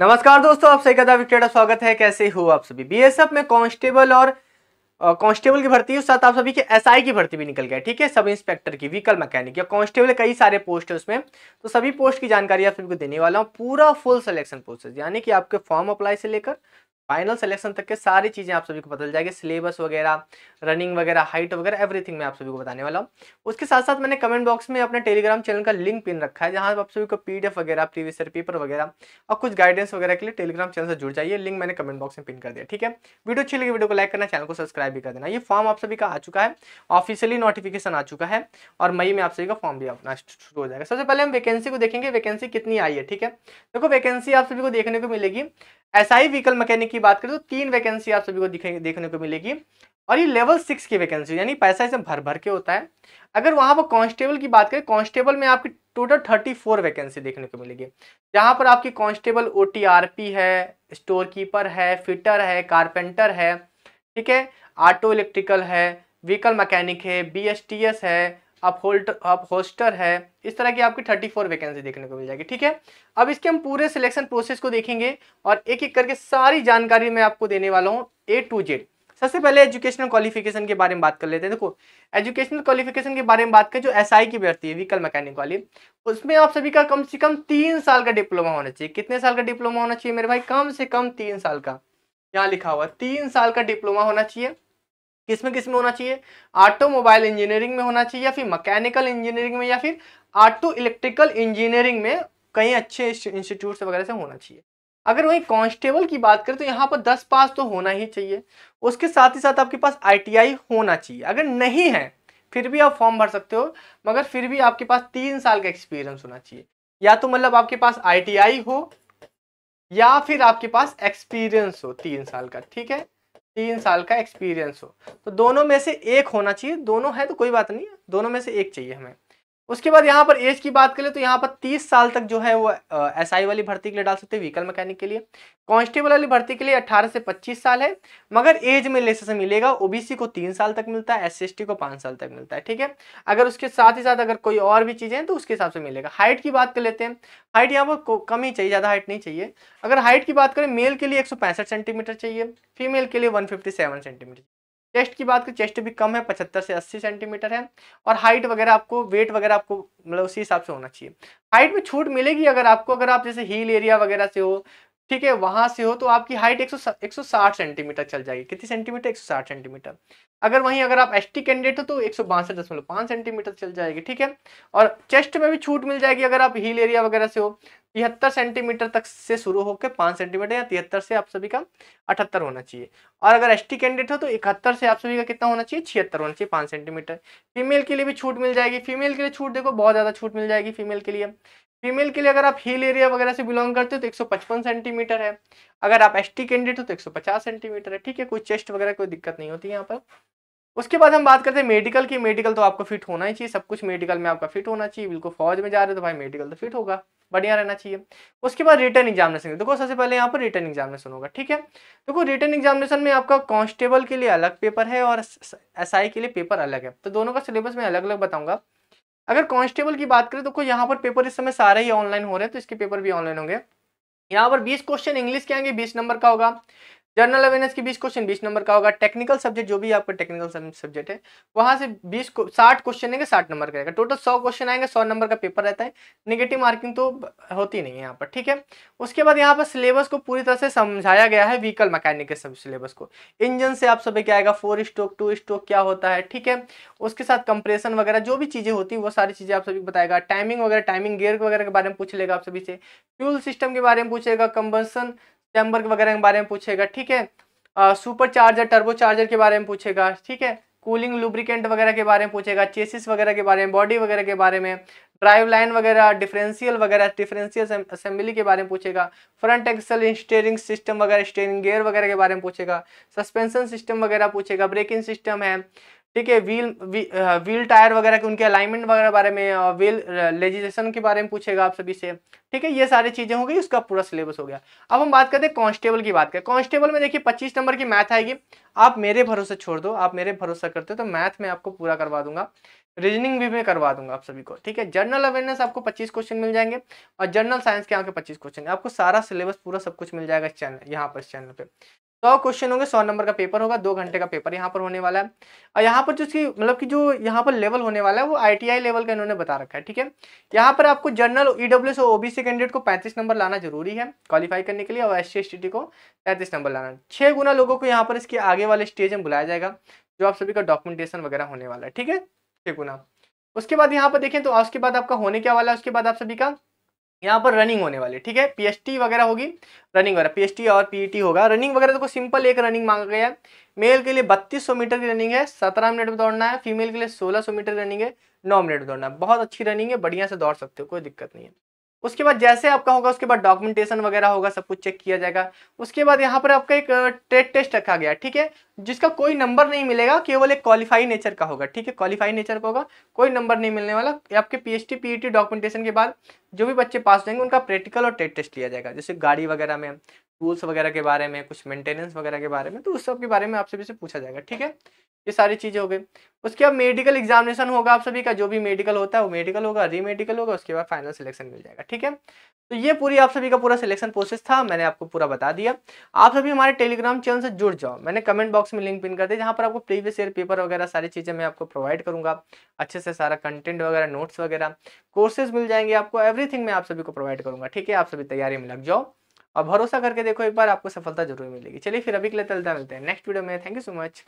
नमस्कार दोस्तों आप सही कदा विक्रेटा स्वागत है कैसे हो आप सभी एफ में कांस्टेबल और कांस्टेबल की भर्ती उस साथ आप सभी की एसआई की भर्ती भी निकल गया ठीक है सब इंस्पेक्टर की व्हीकल मैकेनिक या कांस्टेबल कई सारे पोस्ट है उसमें तो सभी पोस्ट की जानकारी आप सभी को देने वाला हूँ पूरा फुल सिलेक्शन प्रोसेस यानी कि आपके फॉर्म अप्लाई से लेकर फाइनल सिलेक्शन तक के सारी चीज़ें आप सभी को पता चल जाएगी सिलेबस वगैरह रनिंग वगैरह हाइट वगैरह एवरीथिंग मैं आप सभी को बताने वाला हूँ उसके साथ साथ मैंने कमेंट बॉक्स में अपने टेलीग्राम चैनल का लिंक पिन रखा है जहां आप सभी को पीडीएफ वगैरह प्रीवियस ईयर पेपर वगैरह और कुछ गाइडेंस वगैरह के लिए टेलीग्राम चैनल से जुड़ जाइए लिंक मैंने कमेंट बॉक्स में पिन कर दिया ठीक है वीडियो अच्छी लगी वीडियो को लाइक करना चैनल को सब्सक्राइब भी कर देना ये फॉर्म आप सभी का आ चुका है ऑफिशियली नोटिफिकेशन आ चुका है और मई में आप सभी का फॉर्म भी अपना शुरू हो जाएगा सबसे पहले हम वैकेंसी को देखेंगे वैकेंसी कितनी आई है ठीक है देखो वैकेंसी आप सभी को देखने को मिलेगी एसआई व्हीकल मैकेनिक की बात करें तो तीन वैकेंसी आप सभी को देखने को मिलेगी और ये लेवल सिक्स की वैकेंसी यानी पैसा इसमें भर भर के होता है अगर वहाँ पर कांस्टेबल की बात करें कांस्टेबल में आपकी टोटल थर्टी फोर वैकेंसी देखने को मिलेगी जहाँ पर आपकी कांस्टेबल ओ है स्टोर कीपर है फिटर है कारपेंटर है ठीक है ऑटो इलेक्ट्रिकल है व्हीकल मैकेनिक है बी है आप होल्ट आप होस्टर है इस तरह की आपकी थर्टी फोर वैकेंसी देखने को मिल जाएगी ठीक है अब इसके हम पूरे सिलेक्शन प्रोसेस को देखेंगे और एक एक करके सारी जानकारी मैं आपको देने वाला हूँ ए टू जेड सबसे पहले एजुकेशनल क्वालिफिकेशन के बारे में बात कर लेते हैं देखो एजुकेशनल क्वालिफिकेशन के बारे में बात करें जो एस SI की भर्ती है व्हीकल मैकेनिक वाली उसमें आप सभी का कम से कम तीन साल का डिप्लोमा होना चाहिए कितने साल का डिप्लोमा होना चाहिए मेरे भाई कम से कम तीन साल का यहाँ लिखा हुआ तीन साल का डिप्लोमा होना चाहिए किस में किस में होना चाहिए ऑटोमोबाइल इंजीनियरिंग में होना चाहिए या फिर मैकेनिकल इंजीनियरिंग में या फिर ऑटो इलेक्ट्रिकल इंजीनियरिंग में कहीं अच्छे इंस्टीट्यूट वगैरह से होना चाहिए अगर वहीं कांस्टेबल की बात करें तो यहाँ पर दस पास तो होना ही चाहिए उसके साथ ही साथ आपके पास आईटीआई होना चाहिए अगर नहीं है फिर भी आप फॉर्म भर सकते हो मगर फिर भी आपके पास तीन साल का एक्सपीरियंस होना चाहिए या तो मतलब आपके पास आईटीआई हो या फिर आपके पास एक्सपीरियंस हो तीन साल का ठीक है तीन साल का एक्सपीरियंस हो तो दोनों में से एक होना चाहिए दोनों है तो कोई बात नहीं दोनों में से एक चाहिए हमें उसके बाद यहाँ पर एज की बात करें तो यहाँ पर 30 साल तक जो है वो एस आई वाली भर्ती के लिए डाल सकते हैं व्हीकल मैकेनिक के लिए कांस्टेबल वाली भर्ती के लिए 18 से 25 साल है मगर एज में लेसेस मिलेगा ओबीसी को तीन साल तक मिलता है एस को पाँच साल तक मिलता है ठीक है अगर उसके साथ ही साथ अगर कोई और भी चीज़ें हैं तो उसके हिसाब से मिलेगा हाइट की बात कर लेते हैं हाइट यहाँ पर कम ही चाहिए ज़्यादा हाइट नहीं चाहिए अगर हाइट की बात करें मेल के लिए एक सेंटीमीटर चाहिए फीमेल के लिए वन सेंटीमीटर चेस्ट की बात करें चेस्ट भी कम है पचहत्तर से अस्सी सेंटीमीटर है और हाइट वगैरह आपको वेट वगैरह आपको मतलब उसी हिसाब से होना चाहिए हाइट में छूट मिलेगी अगर आपको अगर आप जैसे हील एरिया वगैरह से हो ठीक है वहां से हो तो आपकी हाइट 160 सेंटीमीटर चल जाएगी कितनी सेंटीमीटर 160 सेंटीमीटर अगर वहीं अगर आप एस कैंडिडेट हो तो एक सौ सेंटीमीटर चल जाएगी ठीक है और चेस्ट में भी छूट मिल जाएगी अगर आप हील एरिया वगैरह से हो तिहत्तर सेंटीमीटर तक से शुरू होकर पाँच सेंटीमीटर या तिहत्तर से आप सभी का अठहत्तर होना चाहिए और अगर एस कैंडिडेट हो तो इकहत्तर से आप सभी का कितना होना चाहिए छिहत्तर होना चाहिए पाँच सेंटीमीटर फीमेल के लिए भी छूट मिल जाएगी फीमेल के लिए छूट देखो बहुत ज़्यादा छूट मिल जाएगी फीमेल के लिए फीमेल के लिए अगर आप हिल एरिया वगैरह से बिलोंग करते हो तो 155 सेंटीमीटर है अगर आप एस कैंडिडेट हो तो 150 सेंटीमीटर है ठीक है कोई चेस्ट वगैरह कोई दिक्कत नहीं होती है यहाँ पर उसके बाद हम बात करते हैं मेडिकल की मेडिकल तो आपको फिट होना ही चाहिए सब कुछ मेडिकल में आपका फिट होना चाहिए बिल्कुल फौज में जा रहे हो तो भाई मेडिकल तो फिट होगा बढ़िया रहना चाहिए उसके बाद रिटर्न एग्जामिनेशन देखो सबसे पहले यहाँ पर रिटर्न एग्जामिनेशन होगा ठीक है देखो रिटर्न एग्जामिनेशन में आपका कॉन्स्टेबल के लिए अलग पेपर है और एस के लिए पेपर अलग है तो दोनों का सिलेबस मैं अलग अलग बताऊंगा अगर कांस्टेबल की बात करें तो यहाँ पर पेपर इस समय सारे ही ऑनलाइन हो रहे हैं तो इसके पेपर भी ऑनलाइन होंगे यहाँ पर 20 क्वेश्चन इंग्लिश के आएंगे 20 नंबर का होगा जनरल अवेयरनेस के बीस क्वेश्चन बीस नंबर का होगा टेक्निकल सब्जेक्ट जो भी आपका टेक्निकल सब्जेक्ट है वहां से बीस साठ क्वेश्चन आएंगे साठ नंबर का रहेगा टोटल सौ क्वेश्चन आएंगे सौ नंबर का पेपर रहता है निगेटिव मार्किंग तो होती नहीं है यहाँ पर ठीक है उसके बाद यहाँ पर सिलेबस को पूरी तरह से समझाया गया है व्हीकल मैकेनिक के सिलेबस को इंजन से आप सभी क्या आएगा फोर स्ट्रोक टू स्ट्रोक क्या होता है ठीक है उसके साथ कंप्रेशन वगैरह जो भी चीज़ें होती है वो सारी चीज़ें आप सभी बताएगा टाइमिंग वगैरह टाइमिंग गेयर वगैरह के बारे में पूछ लेगा आप सभी से फ्यूल सिस्टम के बारे में पूछेगा कंबसन चैम्बर वगैरह के बारे में पूछेगा ठीक है सुपर चार्जर टर्बो चार्जर के बारे में पूछेगा ठीक है कूलिंग लुब्रिकेंट वगैरह के बारे में पूछेगा चेसिस वगैरह के बारे में बॉडी वगैरह के बारे में ड्राइव लाइन वगैरह डिफरेंशियल वगैरह डिफरेंशियल असेंबली के बारे में पूछेगा फ्रंट एक्सल स्टेयरिंग सिस्टम वगैरह स्टेयरिंग गेयर वगैरह के बारे में पूछेगा सस्पेंशन सिस्टम वगैरह पूछेगा ब्रेकिंग सिस्टम है ठीक है व्हील व्हील टायर वगैरह के उनके अलाइनमेंट वगैरह बारे में व्हील uh, लेजिस्लेशन uh, के बारे में पूछेगा आप सभी से ठीक है ये सारी चीजें होंगी उसका पूरा सिलेबस हो गया अब हम बात करते हैं कांस्टेबल की बात करें कांस्टेबल में देखिए 25 नंबर की मैथ आएगी आप मेरे भरोसे छोड़ दो आप मेरे भरोसा करते हो तो मैथ में आपको पूरा करवा दूंगा रीजनिंग भी मैं करवा दूंगा आप सभी को ठीक है जनरल अवेयरनेस आपको 25 क्वेश्चन मिल जाएंगे और जनरल साइंस के आपके पच्चीस 25 क्वेश्चन आपको सारा सिलेबस पूरा सब कुछ मिल जाएगा इस चैनल यहाँ पर इस चैनल पे सौ क्वेश्चन होंगे सौ नंबर का पेपर होगा दो घंटे का पेपर यहाँ पर होने वाला है और यहाँ पर जो उसकी मतलब कि जो यहाँ पर लेवल होने वाला है वो आईटीआई लेवल का इन्होंने बता रखा है ठीक है यहाँ पर आपको जनरल ईडब्ल्यूएस e और ओबीसी कैंडिडेट को पैंतीस नंबर लाना जरूरी है क्वालिफाई करने के लिए और एस सी को तैंतीस नंबर लाना छह गुना लोगों को यहाँ पर इसके आगे वाले स्टेज में बुलाया जाएगा जो आप सभी का डॉक्यूमेंटेशन वगैरह होने वाला है ठीक है छह गुना उसके बाद यहाँ पर देखें तो उसके बाद आपका होने क्या वाला है उसके बाद आप सभी का यहाँ पर रनिंग होने वाली है ठीक है पीएसटी वगैरह होगी रनिंग वगैरह पीएसटी और पीईटी e होगा रनिंग वगैरह देखो सिंपल एक रनिंग मांगा गया है मेल के लिए 3200 मीटर की रनिंग है 17 मिनट में दौड़ना है फीमेल के लिए 1600 मीटर की रनिंग है 9 मिनट में दौड़ना है बहुत अच्छी रनिंग है बढ़िया से दौड़ सकते हो कोई दिक्कत नहीं है उसके बाद जैसे आपका होगा उसके बाद डॉक्यूमेंटेशन वगैरह होगा सब कुछ चेक किया जाएगा उसके बाद यहाँ पर आपका एक ट्रेड टेस्ट रखा गया ठीक है जिसका कोई नंबर नहीं मिलेगा केवल एक क्वालिफाई नेचर का होगा ठीक है क्वालिफाई नेचर का होगा कोई नंबर नहीं मिलने वाला आपके पीएचटी पीईटी डॉक्यूमेंटेशन के बाद जो भी बच्चे पास जाएंगे उनका प्रैक्टिकल और ट्रेड टेस्ट लिया जाएगा जैसे गाड़ी वगैरह में टूल्स वगैरह के बारे में कुछ मेंटेनेंस वगैरह के बारे में तो उस सब के बारे में आप सभी से पूछा जाएगा ठीक है ये सारी चीज़ें हो गई उसके बाद मेडिकल एग्जामिनेशन होगा आप सभी का जो भी मेडिकल होता है वो मेडिकल होगा री मेडिकल होगा उसके बाद फाइनल सिलेक्शन मिल जाएगा ठीक है तो ये पूरी आप सभी का पूरा सिलेक्शन प्रोसेस था मैंने आपको पूरा बता दिया आप सभी हमारे टेलीग्राम चैनल से जुड़ जाओ मैंने कमेंट बॉक्स में लिंक पिन कर दिया जहाँ पर आपको प्रीवियस ईयर पेपर वगैरह सारी चीज़ें मैं आपको प्रोवाइड करूँगा अच्छे से सारा कंटेंट वगैरह नोट्स वगैरह कोर्सेज मिल जाएंगे आपको एवरीथिंग मैं आप सभी को प्रोवाइड करूँगा ठीक है आप सभी तैयारी में लग जाओ और भरोसा करके देखो एक बार आपको सफलता जरूर मिलेगी चलिए फिर अभी के लिए तलता मिलते हैं नेक्स्ट वीडियो में थैंक यू सो मच